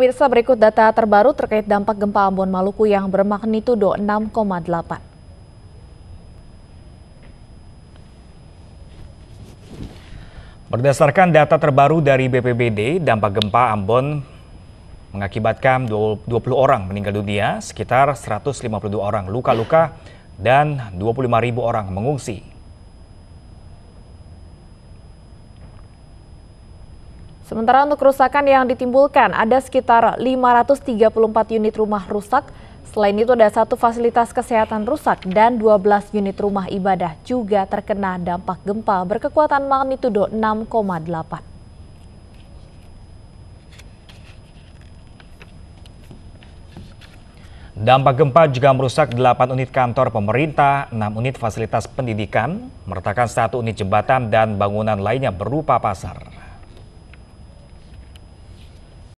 Pemirsa berikut data terbaru terkait dampak gempa Ambon Maluku yang bermagnitudo 6,8. Berdasarkan data terbaru dari BPBD, dampak gempa Ambon mengakibatkan 20 orang meninggal dunia, sekitar 152 orang luka-luka, dan 25.000 orang mengungsi. Sementara untuk kerusakan yang ditimbulkan ada sekitar 534 unit rumah rusak. Selain itu ada satu fasilitas kesehatan rusak dan 12 unit rumah ibadah juga terkena dampak gempa berkekuatan magnitudo 6,8. Dampak gempa juga merusak 8 unit kantor pemerintah, 6 unit fasilitas pendidikan, meretakan satu unit jembatan dan bangunan lainnya berupa pasar.